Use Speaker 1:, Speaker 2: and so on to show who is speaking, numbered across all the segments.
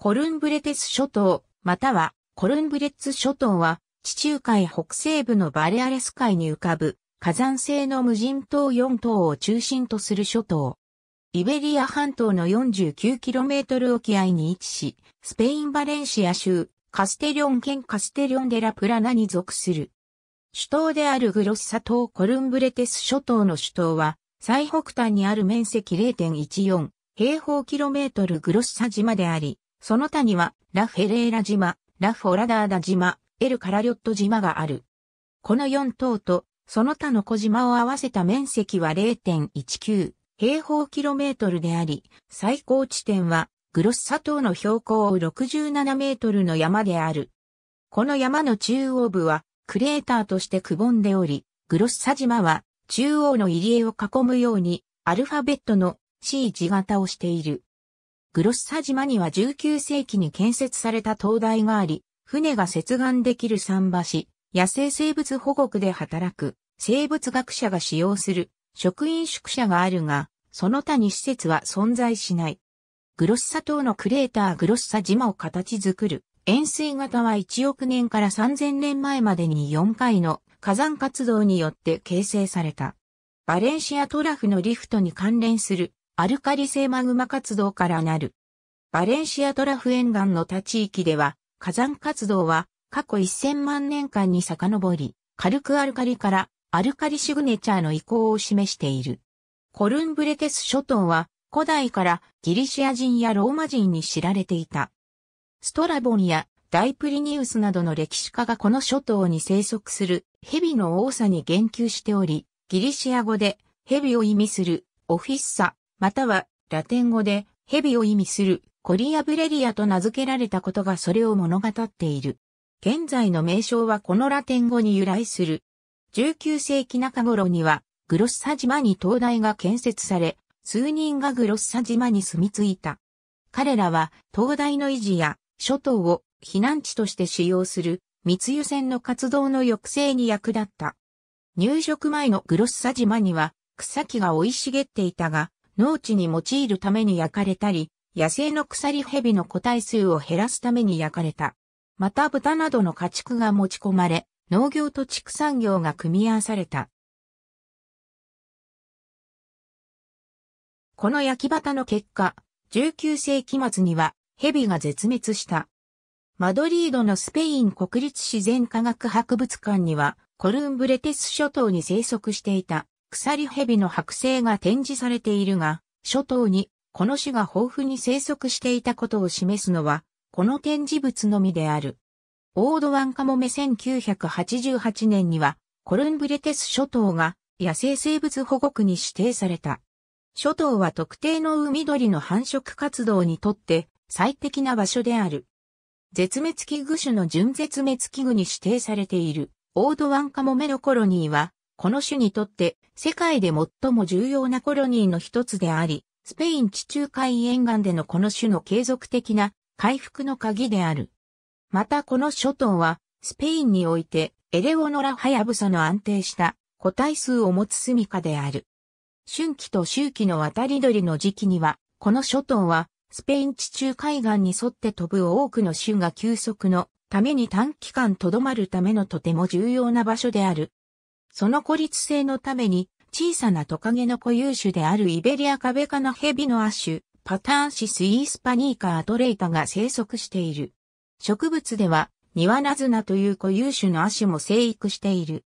Speaker 1: コルンブレテス諸島、またはコルンブレッツ諸島は、地中海北西部のバレアレス海に浮かぶ火山性の無人島4島を中心とする諸島。イベリア半島の 49km 沖合に位置し、スペインバレンシア州、カステリョン県カステリョンデラプラナに属する。首都であるグロッサ島コルンブレテス諸島の首都は、最北端にある面積0.14平方キロメートルグロッサ島であり、その他には、ラ・フェレーラ島、ラ・フォラダーダ島、エル・カラリョット島がある。この4島と、その他の小島を合わせた面積は0.19平方キロメートルであり、最高地点はグロッサ島の標高67メートルの山である。この山の中央部はクレーターとしてくぼんでおり、グロッサ島は中央の入り江を囲むようにアルファベットの C 字型をしている。グロッサ島には19世紀に建設された灯台があり、船が接岸できる桟橋、野生生物保護区で働く生物学者が使用する職員宿舎があるが、その他に施設は存在しない。グロッサ島のクレーターグロッサ島を形づる円錐型は1億年から3000年前までに4回の火山活動によって形成された。バレンシアトラフのリフトに関連するアルカリ性マグマ活動からなる。バレンシアトラフ沿岸の他地域では、火山活動は過去1000万年間に遡り、軽くアルカリからアルカリシグネチャーの移行を示している。コルンブレテス諸島は古代からギリシア人やローマ人に知られていた。ストラボンやダイプリニウスなどの歴史家がこの諸島に生息する蛇の多さに言及しており、ギリシア語で蛇を意味するオフィッサまたはラテン語で蛇を意味するコリアブレリアと名付けられたことがそれを物語っている。現在の名称はこのラテン語に由来する。19世紀中頃にはグロッサ島に灯台が建設され、数人がグロッサ島に住み着いた。彼らは灯台の維持や諸島を避難地として使用する密輸船の活動の抑制に役立った。入植前のグロッサ島には草木が生い茂っていたが、農地に用いるために焼かれたり、野生の鎖蛇の個体数を減らすために焼かれた。また豚などの家畜が持ち込まれ、農業と畜産業が組み合わされた。この焼き畑の結果、19世紀末には蛇が絶滅した。マドリードのスペイン国立自然科学博物館には、コルンブレテス諸島に生息していた鎖蛇の剥製が展示されているが、諸島にこの種が豊富に生息していたことを示すのは、この展示物のみである。オードワンカモメ1988年には、コルンブレテス諸島が野生生物保護区に指定された。諸島は特定の海鳥の繁殖活動にとって最適な場所である。絶滅危惧種の準絶滅危惧に指定されているオードワンカモメのコロニーはこの種にとって世界で最も重要なコロニーの一つであり、スペイン地中海沿岸でのこの種の継続的な回復の鍵である。またこの諸島は、スペインにおいてエレオノラ・ハヤブサの安定した個体数を持つ住処である。春季と秋季の渡り鳥の時期には、この諸島はスペイン地中海岸に沿って飛ぶ多くの種が休息のために短期間留まるためのとても重要な場所であるその孤立性のために、小さなトカゲの固有種であるイベリアカベカのヘビの亜種、パターンシスイースパニーカアトレイタが生息している。植物では、ニワナズナという固有種の亜種も生育している。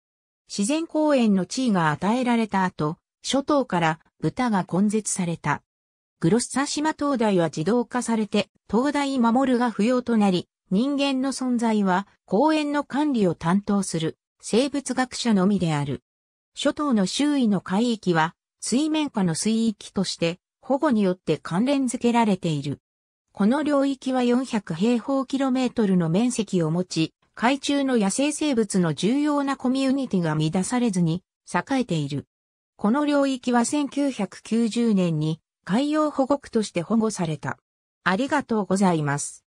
Speaker 1: 自然公園の地位が与えられた後、諸島から豚が根絶された。グロッサ島灯台は自動化されて、灯台守るが不要となり、人間の存在は公園の管理を担当する。生物学者のみである。諸島の周囲の海域は水面下の水域として保護によって関連づけられている。この領域は400平方キロメートルの面積を持ち、海中の野生生物の重要なコミュニティが乱されずに栄えている。この領域は1990年に海洋保護区として保護された。ありがとうございます。